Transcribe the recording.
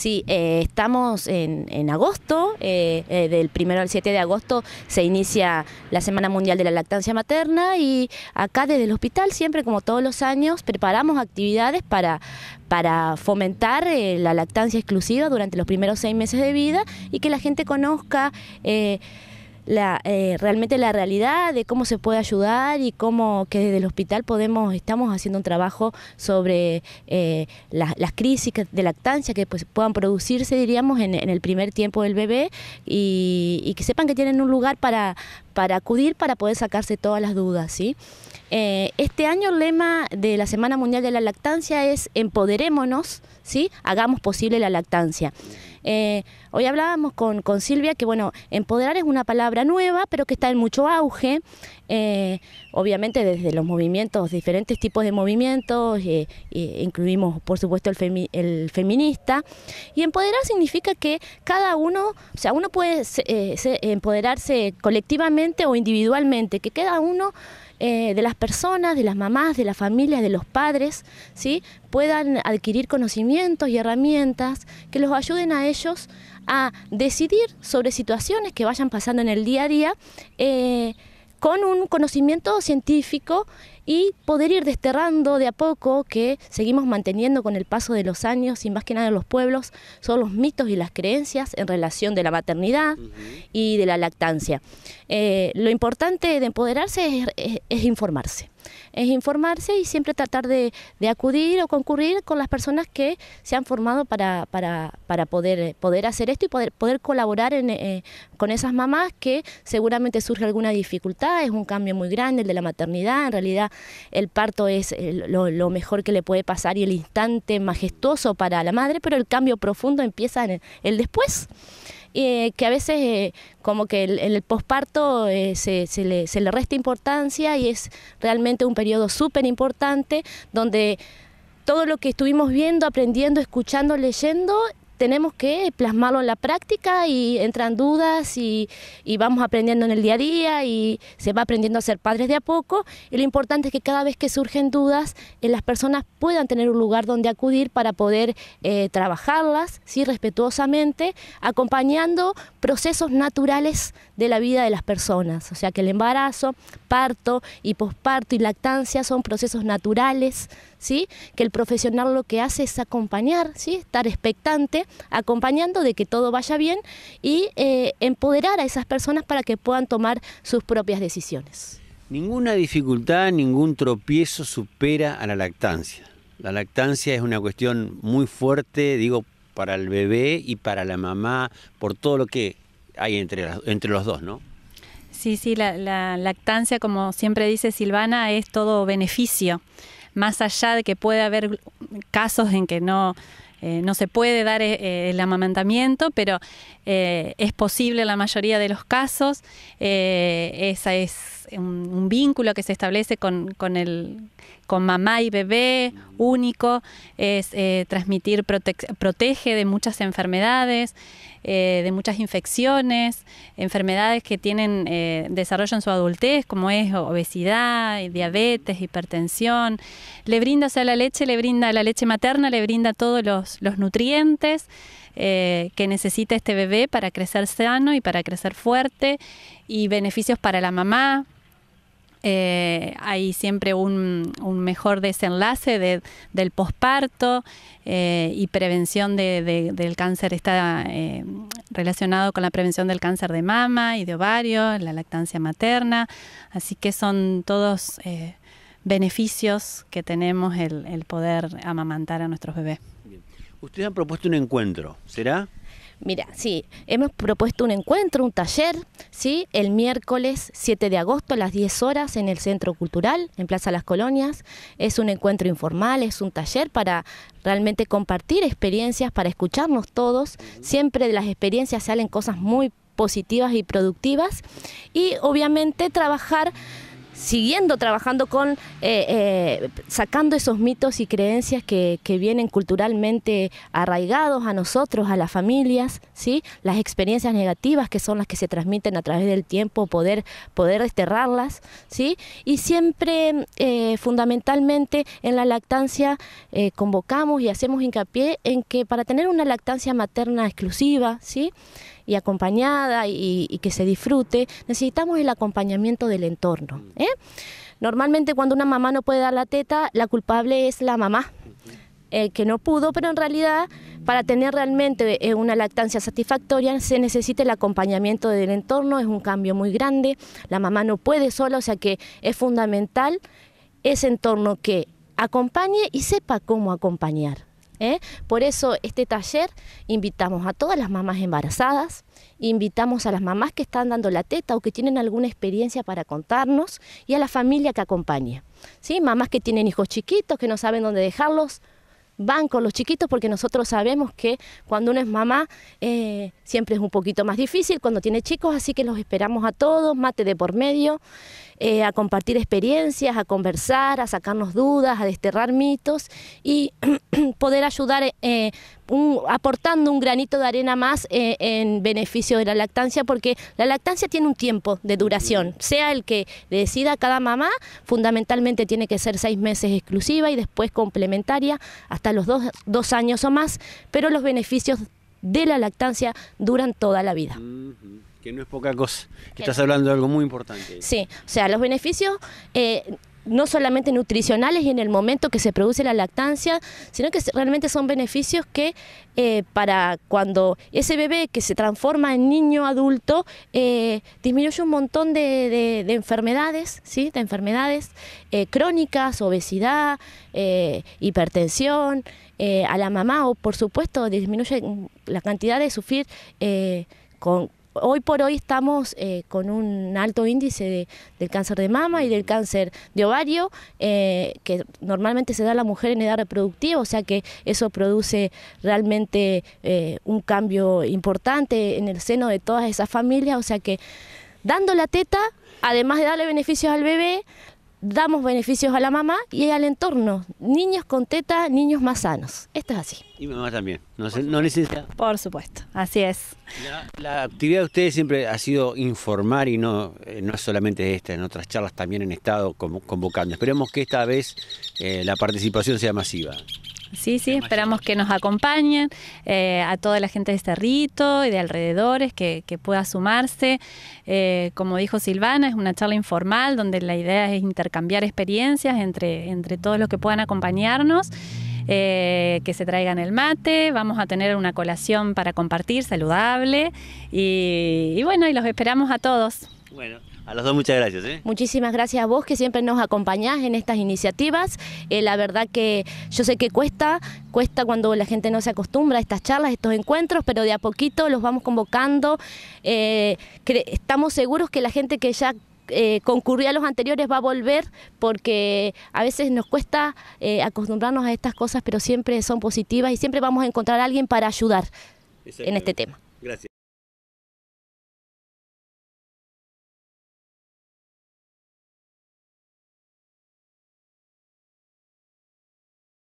Sí, eh, estamos en, agosto, eh, eh, del 1 al 7 de agosto se inicia la Semana Mundial de la Lactancia Materna y acá desde el hospital siempre, como todos los años, preparamos actividades para, para fomentar la lactancia exclusiva durante los primeros seis meses de vida y que la gente conozca la, eh, realmente la realidad de cómo se puede ayudar y cómo que desde el hospital podemos estamos haciendo un trabajo sobre eh, las crisis de lactancia que pues, puedan producirse, diríamos, en, el primer tiempo del bebé y, que sepan que tienen un lugar para, para acudir para poder sacarse todas las dudas, ¿sí? Eh, este año el lema de la Semana Mundial de la Lactancia es empoderémonos, ¿sí? hagamos posible la lactancia. Eh, hoy hablábamos con, con, Silvia que, bueno, empoderar es una palabra nueva, pero que está en mucho auge, eh, obviamente desde los movimientos, diferentes tipos de movimientos, incluimos, por supuesto, el, el, feminista, y empoderar significa que cada uno, o sea, uno puede empoderarse colectivamente o individualmente, que cada uno eh, de las personas, de las mamás, de las familias, de los padres, ¿sí? puedan adquirir conocimientos y herramientas que los ayuden a ellos a decidir sobre situaciones que vayan pasando en el día a día. Eh, con un conocimiento científico y poder ir desterrando de a poco que seguimos manteniendo con el paso de los años y más que nada en los pueblos son los mitos y las creencias en relación de la maternidad y de la lactancia. Eh, lo importante de empoderarse es informarse es informarse y siempre tratar de, acudir o concurrir con las personas que se han formado para, poder, poder hacer esto y poder, poder colaborar en, eh, con esas mamás que seguramente surge alguna dificultad, es un cambio muy grande el de la maternidad, en realidad el parto es eh, lo, mejor que le puede pasar y el instante majestuoso para la madre, pero el cambio profundo empieza en el después. Eh, que a veces eh, como que en el posparto eh, se, le, se le resta importancia y es realmente un periodo súper importante donde todo lo que estuvimos viendo, aprendiendo, escuchando, leyendo, tenemos que plasmarlo en la práctica y entran dudas y, vamos aprendiendo en el día a día y se va aprendiendo a ser padres de a poco. Y lo importante es que cada vez que surgen dudas, eh, las personas puedan tener un lugar donde acudir para poder eh, trabajarlas ¿sí? respetuosamente, acompañando procesos naturales de la vida de las personas. O sea que el embarazo, parto y posparto y lactancia son procesos naturales, ¿sí? que el profesional lo que hace es acompañar, ¿sí? estar expectante acompañando de que todo vaya bien y eh, empoderar a esas personas para que puedan tomar sus propias decisiones. Ninguna dificultad, ningún tropiezo supera a la lactancia. La lactancia es una cuestión muy fuerte, digo, para el bebé y para la mamá, por todo lo que hay entre, entre los dos, ¿no? Sí, sí, la, la, lactancia, como siempre dice Silvana, es todo beneficio. Más allá de que puede haber casos en que no eh, no se puede dar eh, eh, el amamantamiento, pero es posible en la mayoría de los casos. esa es un, vínculo que se establece con el con mamá y bebé, único, es eh, transmitir, protege de muchas enfermedades, eh, de muchas infecciones, enfermedades que tienen eh, en su adultez, como es obesidad, diabetes, hipertensión. Le brinda, a la leche le brinda, la leche materna le brinda todos los, nutrientes. que necesita este bebé para crecer sano y para crecer fuerte y beneficios para la mamá, eh, hay siempre un, mejor desenlace del posparto eh, y prevención del cáncer está eh, relacionado con la prevención del cáncer de mama y de ovario, la lactancia materna, así que son todos beneficios que tenemos el, el poder amamantar a nuestros bebés. Ustedes han propuesto un encuentro, ¿será? Mira, sí, hemos propuesto un encuentro, un taller, ¿sí? El miércoles 7 de agosto a las 10 horas en el Centro Cultural, en Plaza Las Colonias. Es un encuentro informal, es un taller para realmente compartir experiencias, para escucharnos todos. Siempre de las experiencias salen cosas muy positivas y productivas. Y obviamente trabajar siguiendo trabajando con, eh, eh, sacando esos mitos y creencias que, vienen culturalmente arraigados a nosotros, a las familias, ¿sí? las experiencias negativas que son las que se transmiten a través del tiempo, poder, poder desterrarlas, ¿sí? y siempre eh, fundamentalmente en la lactancia convocamos y hacemos hincapié en que para tener una lactancia materna exclusiva, ¿sí? y acompañada y, que se disfrute, necesitamos el acompañamiento del entorno. Normalmente cuando una mamá no puede dar la teta, la culpable es la mamá, eh, que no pudo, pero en realidad para tener realmente eh, una lactancia satisfactoria se necesita el acompañamiento del entorno, es un cambio muy grande, la mamá no puede sola, o sea que es fundamental ese entorno que acompañe y sepa cómo acompañar. ¿eh? Por eso este taller invitamos a todas las mamás embarazadas, invitamos a las mamás que están dando la teta o que tienen alguna experiencia para contarnos y a la familia que acompaña. ¿sí? Mamás que tienen hijos chiquitos, que no saben dónde dejarlos, van con los chiquitos porque nosotros sabemos que cuando uno es mamá eh, siempre es un poquito más difícil cuando tiene chicos, así que los esperamos a todos, mate de por medio, eh, a compartir experiencias, a conversar, a sacarnos dudas, a desterrar mitos y poder ayudar eh, aportando un granito de arena más eh, en beneficio de la lactancia, porque la lactancia tiene un tiempo de duración, sea el que decida cada mamá, fundamentalmente tiene que ser seis meses exclusiva y después complementaria hasta los dos, años o más, pero los beneficios de la lactancia duran toda la vida. Que no es poca cosa, que estás hablando de algo muy importante. Sí, o sea, los beneficios... Eh, no solamente nutricionales y en el momento que se produce la lactancia, sino que realmente son beneficios que eh, para cuando ese bebé que se transforma en niño adulto eh, disminuye un montón de, enfermedades, ¿sí? de enfermedades eh, crónicas, obesidad, hipertensión, a la mamá o por supuesto disminuye la cantidad de sufrir con hoy por hoy estamos eh, con un alto índice de, del cáncer de mama y del cáncer de ovario, eh, que normalmente se da a la mujer en edad reproductiva, o sea que eso produce realmente eh, un cambio importante en el seno de todas esas familias, o sea que dando la teta, además de darle beneficios al bebé, damos beneficios a la mamá y al entorno. Niños con teta, niños más sanos. Esto es así. Y mamá también. No, necesita. Por supuesto, así es. La, actividad de ustedes siempre ha sido informar y no, eh, no es solamente esta, en otras charlas también han estado convocando. Esperemos que esta vez eh, la participación sea masiva. Sí, sí, esperamos que nos acompañen, eh, a toda la gente de este rito y de alrededores que, pueda sumarse. Eh, como dijo Silvana, es una charla informal donde la idea es intercambiar experiencias entre, entre todos los que puedan acompañarnos. Eh, que se traigan el mate, vamos a tener una colación para compartir saludable y, y bueno, y los esperamos a todos. Bueno, a los dos muchas gracias. ¿eh? Muchísimas gracias a vos que siempre nos acompañás en estas iniciativas. Eh, la verdad que yo sé que cuesta, cuesta cuando la gente no se acostumbra a estas charlas, estos encuentros, pero de a poquito los vamos convocando. Eh, estamos seguros que la gente que ya concurrió a los anteriores va a volver porque a veces nos cuesta acostumbrarnos a estas cosas, pero siempre son positivas y siempre vamos a encontrar a alguien para ayudar en este tema. Gracias.